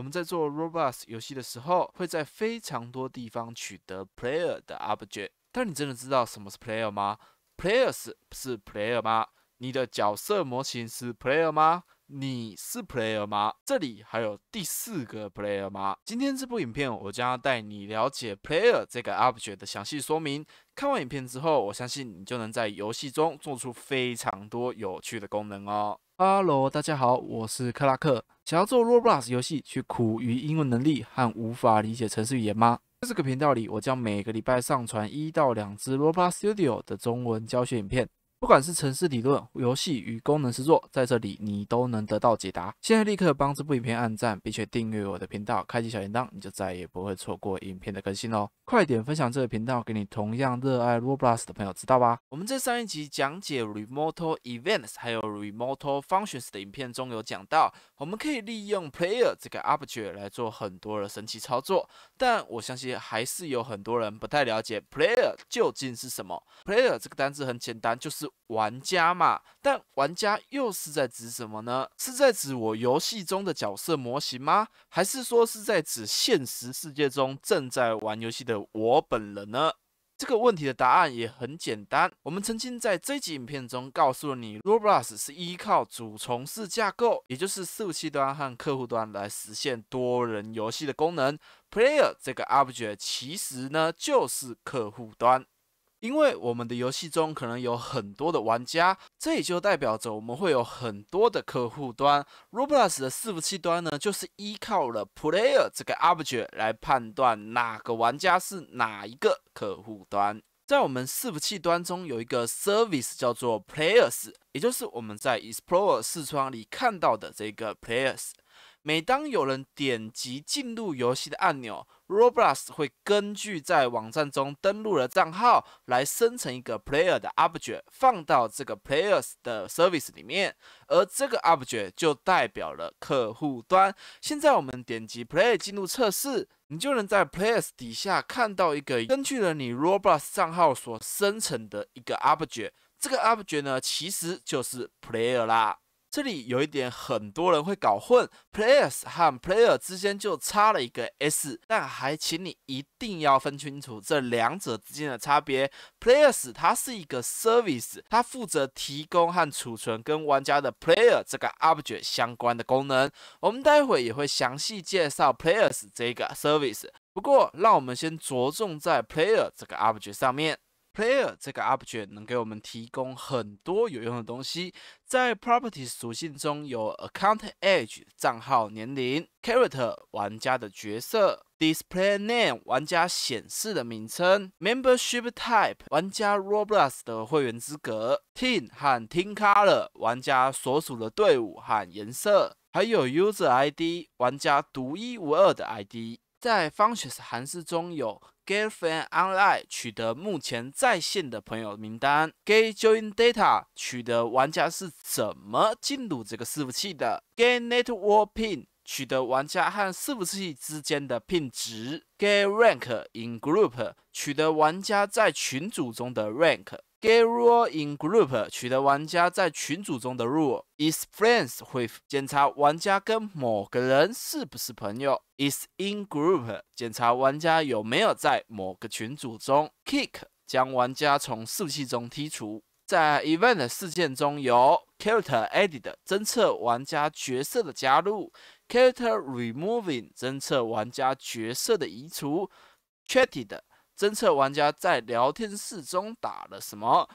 我们在做 Roblox 游戏的时候，会在非常多地方取得 Player 的 object。但你真的知道什么是 Player 吗？Players 是 Player 吗？你的角色模型是 Player 吗？你是 Player 吗？这里还有第四个 Player 吗？今天这部影片，我将要带你了解 Player 这个 object 的详细说明。看完影片之后，我相信你就能在游戏中做出非常多有趣的功能哦。Hello，大家好，我是克拉克。想要做 Roblox 游戏却苦于英文能力和无法理解城市语言吗？在这个频道里，我将每个礼拜上传一到两支 Roblox Studio 的中文教学影片。不管是城市理论、游戏与功能制作，在这里你都能得到解答。现在立刻帮这部影片按赞，并且订阅我的频道，开启小铃铛，你就再也不会错过影片的更新喽！快点分享这个频道，给你同样热爱 Roblox 的朋友知道吧。我们在上一集讲解 Remote Events 还有 Remote Functions 的影片中有讲到，我们可以利用 Player 这个 object 来做很多的神奇操作。但我相信还是有很多人不太了解 Player 究竟是什么。Player 这个单词很简单，就是。玩家嘛，但玩家又是在指什么呢？是在指我游戏中的角色模型吗？还是说是在指现实世界中正在玩游戏的我本人呢？这个问题的答案也很简单，我们曾经在这一集影片中告诉了你，Roblox 是依靠主从式架构，也就是服务器端和客户端来实现多人游戏的功能。Player 这个 object 其实呢就是客户端。因为我们的游戏中可能有很多的玩家，这也就代表着我们会有很多的客户端。Roblox 的伺服器端呢，就是依靠了 Player 这个 object 来判断哪个玩家是哪一个客户端。在我们伺服器端中有一个 service 叫做 Players，也就是我们在 Explorer 视窗里看到的这个 Players。每当有人点击进入游戏的按钮，Roblox 会根据在网站中登录的账号来生成一个 Player 的 Object，放到这个 Players 的 Service 里面，而这个 Object 就代表了客户端。现在我们点击 Play 进入测试，你就能在 Players 底下看到一个根据了你 Roblox 账号所生成的一个 Object，这个 Object 呢，其实就是 Player 啦。这里有一点很多人会搞混，players 和 player 之间就差了一个 s，但还请你一定要分清楚这两者之间的差别。players 它是一个 service，它负责提供和储存跟玩家的 player 这个 object 相关的功能。我们待会也会详细介绍 players 这个 service，不过让我们先着重在 player 这个 object 上面。Player 这个 object 能给我们提供很多有用的东西，在 Properties 属性中有 Account Age 账号年龄、Character 玩家的角色、DisplayName 玩家显示的名称、Membership Type 玩家 Roblox 的会员资格、Team 和 Team Color 玩家所属的队伍和颜色，还有 User ID 玩家独一无二的 ID。在 Functions 函数中有。Get friend online 取得目前在线的朋友名单。g e y join data 取得玩家是怎么进入这个伺服器的。g e y network pin 取得玩家和伺服器之间的 pin 值。g e y rank in group 取得玩家在群组中的 rank。g e r u l e in group 取得玩家在群组中的 r u l e Is friends with 检查玩家跟某个人是不是朋友。Is in group 检查玩家有没有在某个群组中。Kick 将玩家从服务器中剔除。在 event 事件中有 character added 侦测玩家角色的加入。Character removing 侦测玩家角色的移除。Chatted。侦测玩家在聊天室中打了什么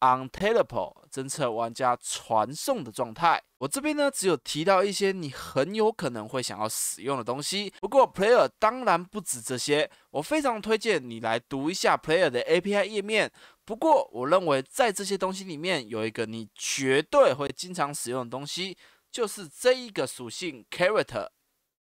u n t e l e p o r 侦测玩家传送的状态。我这边呢，只有提到一些你很有可能会想要使用的东西。不过 Player 当然不止这些，我非常推荐你来读一下 Player 的 API 页面。不过我认为在这些东西里面，有一个你绝对会经常使用的东西，就是这一个属性 Character。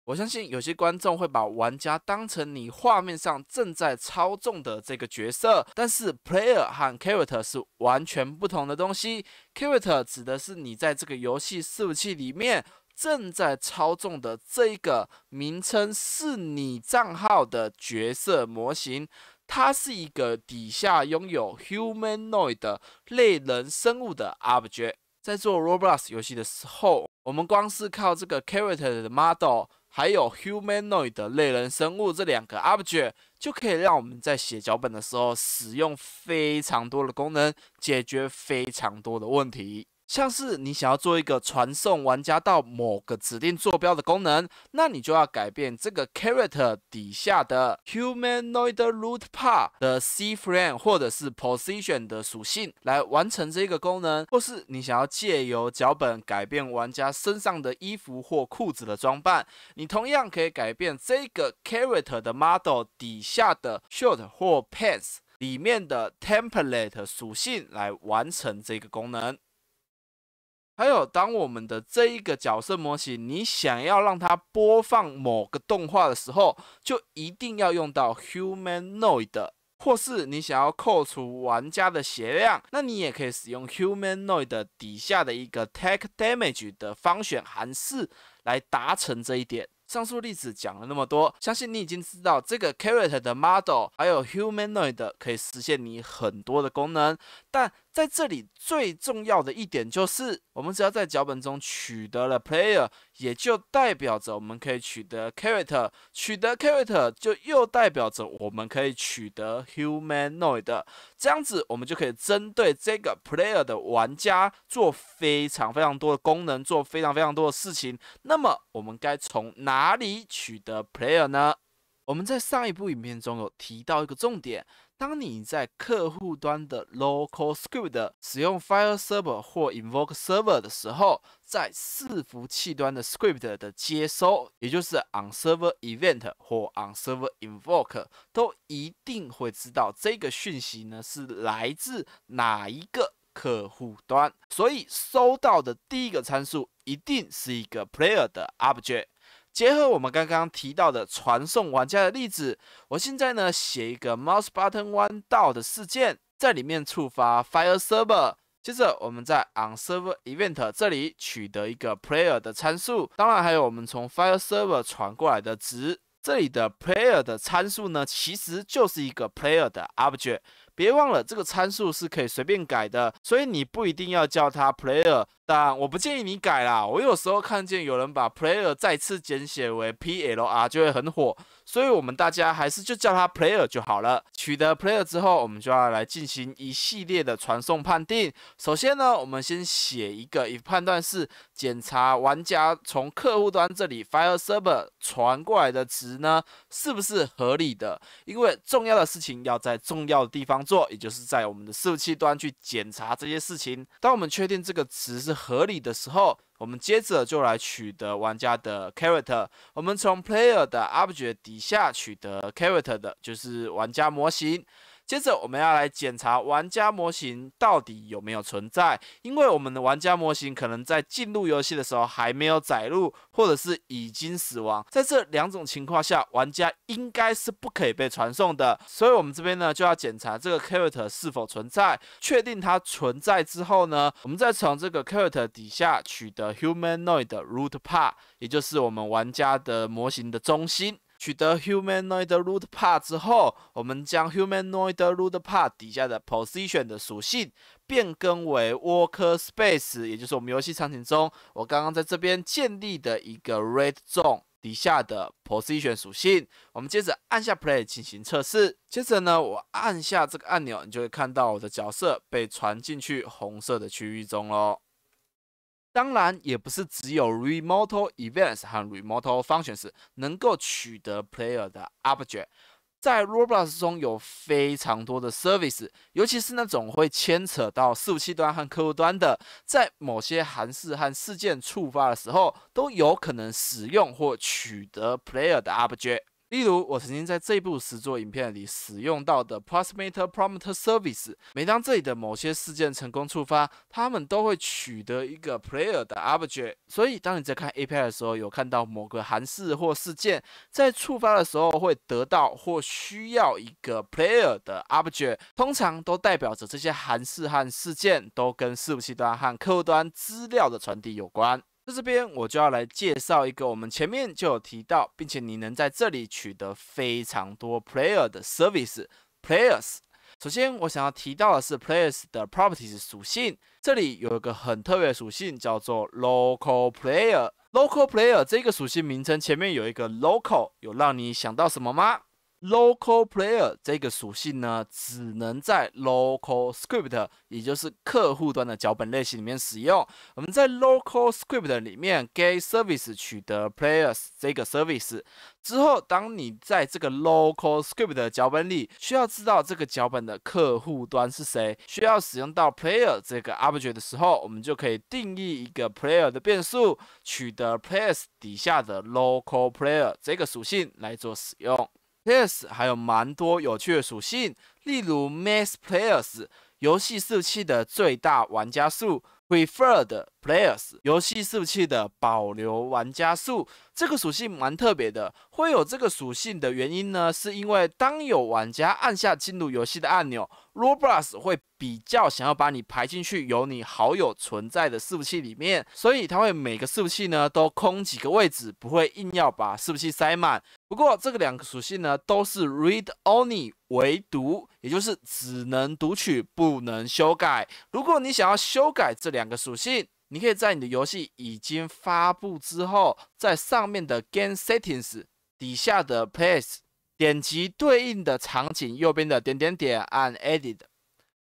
我相信有些观众会把玩家当成你画面上正在操纵的这个角色，但是 player 和 character 是完全不同的东西。character 指的是你在这个游戏服务器里面正在操纵的这一个名称，是你账号的角色模型，它是一个底下拥有 humanoid 类人生物的 object。在做 Roblox 游戏的时候，我们光是靠这个 character 的 model。还有 humanoid 类人生物这两个 object 就可以让我们在写脚本的时候使用非常多的功能，解决非常多的问题。像是你想要做一个传送玩家到某个指定坐标的功能，那你就要改变这个 character 底下的 humanoid root part 的 c frame 或者是 position 的属性来完成这个功能。或是你想要借由脚本改变玩家身上的衣服或裤子的装扮，你同样可以改变这个 character 的 model 底下的 shirt 或 pants 里面的 template 属性来完成这个功能。还有，当我们的这一个角色模型，你想要让它播放某个动画的时候，就一定要用到 humanoid，或是你想要扣除玩家的血量，那你也可以使用 humanoid 底下的一个 take damage 的方选函数来达成这一点。上述例子讲了那么多，相信你已经知道这个 character 的 model，还有 humanoid 可以实现你很多的功能，但。在这里最重要的一点就是，我们只要在脚本中取得了 player，也就代表着我们可以取得 character，取得 character 就又代表着我们可以取得 humanoid。这样子，我们就可以针对这个 player 的玩家做非常非常多的功能，做非常非常多的事情。那么，我们该从哪里取得 player 呢？我们在上一部影片中有提到一个重点。当你在客户端的 local script 使用 fire server 或 invoke server 的时候，在伺服器端的 script 的接收，也就是 on server event 或 on server invoke，都一定会知道这个讯息呢是来自哪一个客户端，所以收到的第一个参数一定是一个 player 的 object。结合我们刚刚提到的传送玩家的例子，我现在呢写一个 mouse button one d o w 的事件，在里面触发 fire server。接着我们在 on server event 这里取得一个 player 的参数，当然还有我们从 fire server 传过来的值。这里的 player 的参数呢，其实就是一个 player 的 object。别忘了这个参数是可以随便改的，所以你不一定要叫它 player。但我不建议你改啦。我有时候看见有人把 player 再次简写为 p l r 就会很火，所以我们大家还是就叫它 player 就好了。取得 player 之后，我们就要来进行一系列的传送判定。首先呢，我们先写一个 if 判断式，检查玩家从客户端这里 fire server 传过来的值呢是不是合理的。因为重要的事情要在重要的地方做，也就是在我们的服务器端去检查这些事情。当我们确定这个值。是合理的时候，我们接着就来取得玩家的 character。我们从 player 的 object 底下取得 character 的，就是玩家模型。接着，我们要来检查玩家模型到底有没有存在，因为我们的玩家模型可能在进入游戏的时候还没有载入，或者是已经死亡，在这两种情况下，玩家应该是不可以被传送的。所以，我们这边呢就要检查这个 character 是否存在，确定它存在之后呢，我们再从这个 character 底下取得 humanoid 的 root part，也就是我们玩家的模型的中心。取得 humanoid root part 之后，我们将 humanoid root part 底下的 position 的属性变更为 workspace，也就是我们游戏场景中我刚刚在这边建立的一个 red zone 底下的 position 属性。我们接着按下 play 进行测试。接着呢，我按下这个按钮，你就会看到我的角色被传进去红色的区域中喽。当然，也不是只有 remote events 和 remote functions 能够取得 player 的 object，在 Roblox 中有非常多的 service，尤其是那种会牵扯到服务器端和客户端的，在某些函数和事件触发的时候，都有可能使用或取得 player 的 object。例如，我曾经在这部实作影片里使用到的 Parameter p r o m p t e r Service，每当这里的某些事件成功触发，他们都会取得一个 Player 的 object。所以，当你在看 A 片的时候，有看到某个函式或事件在触发的时候会得到或需要一个 Player 的 object，通常都代表着这些函式和事件都跟伺服器端和客户端资料的传递有关。在这边，我就要来介绍一个我们前面就有提到，并且你能在这里取得非常多 player 的 service players。首先，我想要提到的是 players 的 properties 属性，这里有一个很特别的属性叫做 local player。local player 这个属性名称前面有一个 local，有让你想到什么吗？Local player 这个属性呢，只能在 Local script，也就是客户端的脚本类型里面使用。我们在 Local script 里面给 Service 取得 Players 这个 Service 之后，当你在这个 Local script 的脚本里需要知道这个脚本的客户端是谁，需要使用到 Player 这个 object 的时候，我们就可以定义一个 Player 的变数，取得 Players 底下的 Local player 这个属性来做使用。Players 还有蛮多有趣的属性，例如 Max Players 游戏服器的最大玩家数，Preferred Players 游戏服器的保留玩家数。这个属性蛮特别的，会有这个属性的原因呢，是因为当有玩家按下进入游戏的按钮，Roblox 会比较想要把你排进去有你好友存在的伺服器里面，所以它会每个伺服器呢都空几个位置，不会硬要把伺服器塞满。不过，这个两个属性呢都是 read only，唯读，也就是只能读取，不能修改。如果你想要修改这两个属性，你可以在你的游戏已经发布之后，在上面的 Game Settings 底下的 Place，点击对应的场景右边的点点点，按 Edit，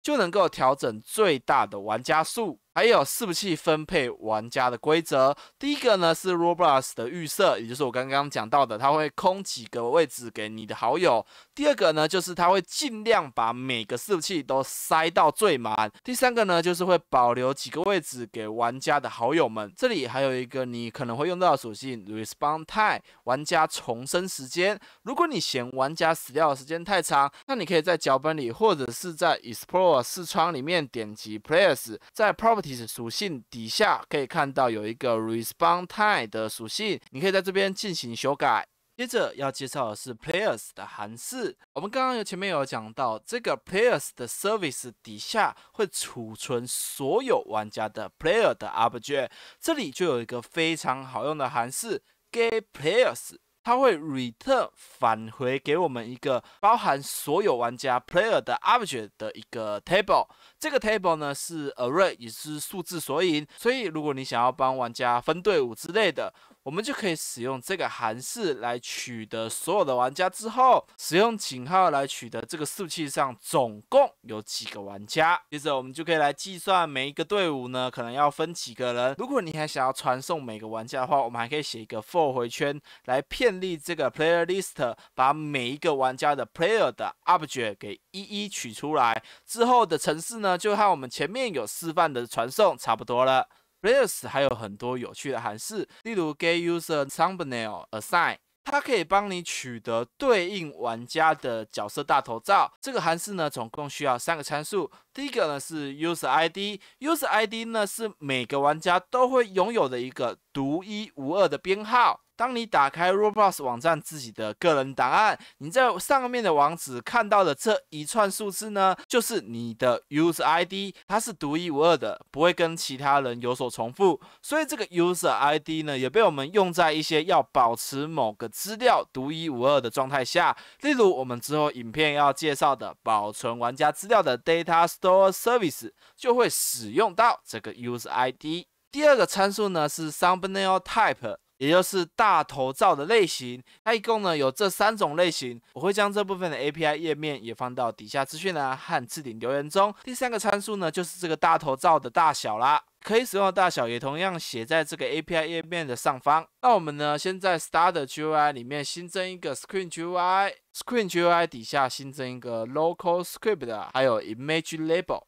就能够调整最大的玩家数。还有伺服器分配玩家的规则，第一个呢是 Roblox 的预设，也就是我刚刚讲到的，它会空几个位置给你的好友。第二个呢就是它会尽量把每个伺服器都塞到最满。第三个呢就是会保留几个位置给玩家的好友们。这里还有一个你可能会用到的属性：response time，玩家重生时间。如果你嫌玩家死掉的时间太长，那你可以在脚本里或者是在 Explore 视窗里面点击 Players，在 Prop。属性底下可以看到有一个 r e s p o n d time 的属性，你可以在这边进行修改。接着要介绍的是 players 的函数。我们刚刚有前面有讲到，这个 players 的 service 底下会储存所有玩家的 player 的 object，这里就有一个非常好用的函数 get players。它会 ret u r n 返回给我们一个包含所有玩家 player 的 o b j e c t 的一个 table。这个 table 呢是 array，也是数字索引。所以如果你想要帮玩家分队伍之类的。我们就可以使用这个函数来取得所有的玩家之后，使用井号来取得这个数器上总共有几个玩家。接着，我们就可以来计算每一个队伍呢可能要分几个人。如果你还想要传送每个玩家的话，我们还可以写一个 for 回圈来遍历这个 player list，把每一个玩家的 player 的 object 给一一取出来。之后的程式呢，就和我们前面有示范的传送差不多了。r e a l e s 还有很多有趣的函数，例如 get user thumbnail assign，它可以帮你取得对应玩家的角色大头照。这个函数呢，总共需要三个参数，第一个呢是 user ID，user ID 呢是每个玩家都会拥有的一个独一无二的编号。当你打开 Roblox 网站自己的个人档案，你在上面的网址看到的这一串数字呢，就是你的 User ID，它是独一无二的，不会跟其他人有所重复。所以这个 User ID 呢，也被我们用在一些要保持某个资料独一无二的状态下。例如，我们之后影片要介绍的保存玩家资料的 Data Store Service 就会使用到这个 User ID。第二个参数呢是 Thumbnail Type。也就是大头照的类型，它一共呢有这三种类型。我会将这部分的 API 页面也放到底下资讯栏和置顶留言中。第三个参数呢就是这个大头照的大小啦，可以使用的大小也同样写在这个 API 页面的上方。那我们呢先在 Start UI 里面新增一个 Screen UI，Screen UI 底下新增一个 Local Script，还有 Image Label。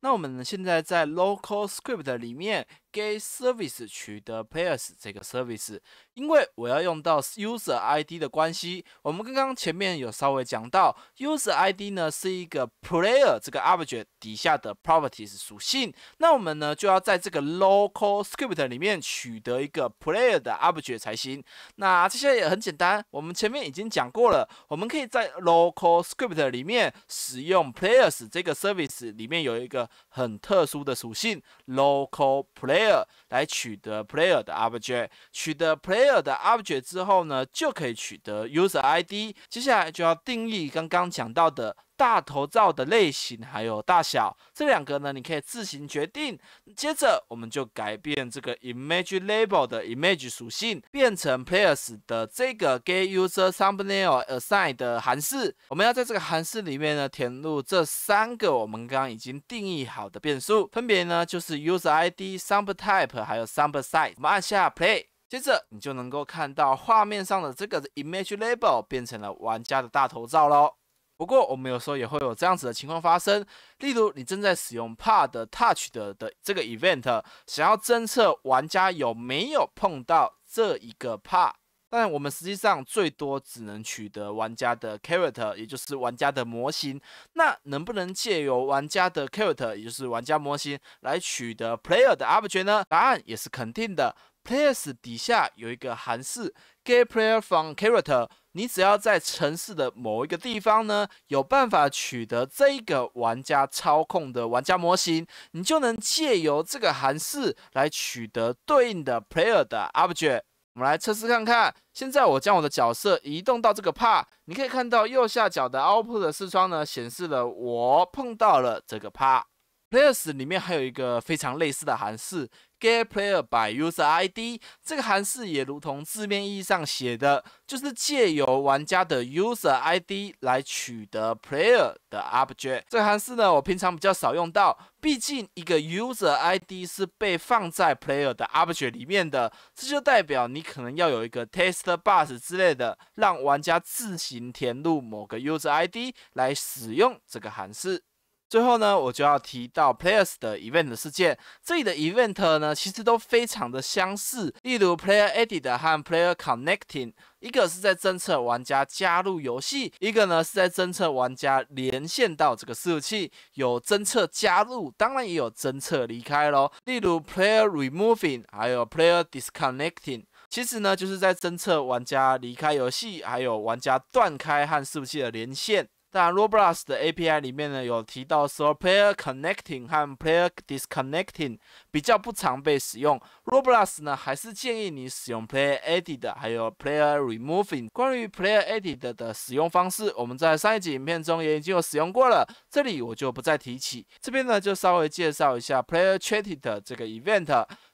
那我们现在在 Local Script 里面。g e service 取得 players 这个 service，因为我要用到 user ID 的关系。我们刚刚前面有稍微讲到，user ID 呢是一个 player 这个 object 底下的 properties 属性。那我们呢就要在这个 local script 里面取得一个 player 的 object 才行。那这些也很简单，我们前面已经讲过了。我们可以在 local script 里面使用 players 这个 service 里面有一个很特殊的属性 local player。Player 来取得 Player 的 Object，取得 Player 的 Object 之后呢，就可以取得 User ID。接下来就要定义刚刚讲到的。大头照的类型还有大小这两个呢，你可以自行决定。接着，我们就改变这个 image label 的 image 属性，变成 players 的这个 get user thumbnail assign 的函数。我们要在这个函数里面呢，填入这三个我们刚刚已经定义好的变数，分别呢就是 user id、t h u m b type 还有 t h u m b n a size。我们按下 play，接着你就能够看到画面上的这个 image label 变成了玩家的大头照喽。不过我们有时候也会有这样子的情况发生，例如你正在使用 pad touch 的的这个 event，想要侦测玩家有没有碰到这一个 pad，但我们实际上最多只能取得玩家的 character，也就是玩家的模型。那能不能借由玩家的 character，也就是玩家模型来取得 player 的 object 呢？答案也是肯定的。Players 底下有一个函数 get player from character。你只要在城市的某一个地方呢，有办法取得这个玩家操控的玩家模型，你就能借由这个函数来取得对应的 player 的 object。我们来测试看看。现在我将我的角色移动到这个 p a 你可以看到右下角的 output 的视窗呢，显示了我碰到了这个 p a players 里面还有一个非常类似的函数。get player by user id 这个函数也如同字面意义上写的，就是借由玩家的 user id 来取得 player 的 object。这个函数呢，我平常比较少用到，毕竟一个 user id 是被放在 player 的 object 里面的，这就代表你可能要有一个 test bus 之类的，让玩家自行填入某个 user id 来使用这个函数。最后呢，我就要提到 Players 的 Event 事件。这里的 Event 呢，其实都非常的相似。例如 Player Added 和 Player Connecting，一个是在侦测玩家加入游戏，一个呢是在侦测玩家连线到这个服务器。有侦测加入，当然也有侦测离开咯。例如 Player Removing，还有 Player Disconnecting，其实呢就是在侦测玩家离开游戏，还有玩家断开和服务器的连线。那 Roblox 的 API 里面呢，有提到说 Player Connecting 和 Player Disconnecting 比较不常被使用。Roblox 呢，还是建议你使用 Player Added 还有 Player Removing。关于 Player Added 的使用方式，我们在上一集影片中也已经有使用过了，这里我就不再提起。这边呢，就稍微介绍一下 Player Created 这个 event。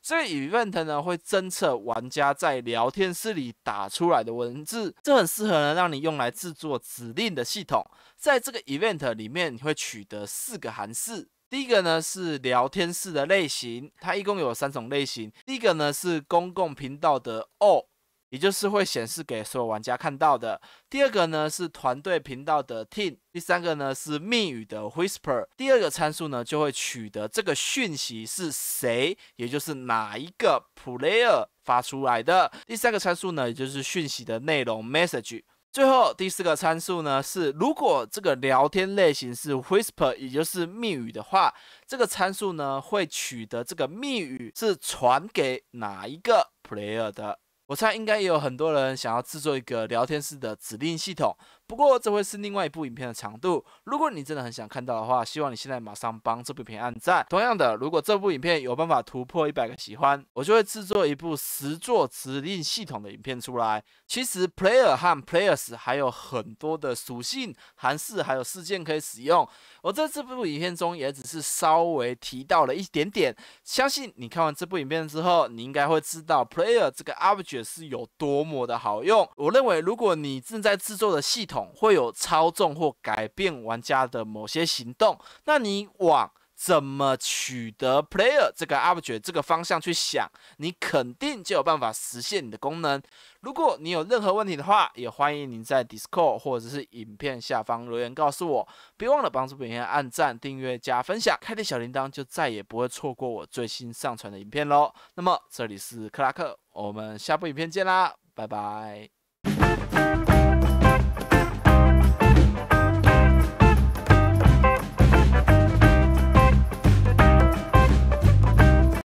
这个 event 呢会侦测玩家在聊天室里打出来的文字，这很适合呢让你用来制作指令的系统。在这个 event 里面会取得四个函数，第一个呢是聊天室的类型，它一共有三种类型，第一个呢是公共频道的 all。也就是会显示给所有玩家看到的。第二个呢是团队频道的 Team，第三个呢是密语的 Whisper。第二个参数呢就会取得这个讯息是谁，也就是哪一个 Player 发出来的。第三个参数呢也就是讯息的内容 Message。最后第四个参数呢是如果这个聊天类型是 Whisper，也就是密语的话，这个参数呢会取得这个密语是传给哪一个 Player 的。我猜应该也有很多人想要制作一个聊天式的指令系统。不过这会是另外一部影片的长度。如果你真的很想看到的话，希望你现在马上帮这部片按赞。同样的，如果这部影片有办法突破一百个喜欢，我就会制作一部十座指令系统的影片出来。其实 player 和 players 还有很多的属性，还式还有事件可以使用。我在这部影片中也只是稍微提到了一点点。相信你看完这部影片之后，你应该会知道 player 这个 object 是有多么的好用。我认为，如果你正在制作的系统会有操纵或改变玩家的某些行动。那你往怎么取得 player 这个 object 这个方向去想，你肯定就有办法实现你的功能。如果你有任何问题的话，也欢迎您在 Discord 或者是影片下方留言告诉我。别忘了帮助影片按赞、订阅、加分享，开启小铃铛就再也不会错过我最新上传的影片喽。那么这里是克拉克，我们下部影片见啦，拜拜。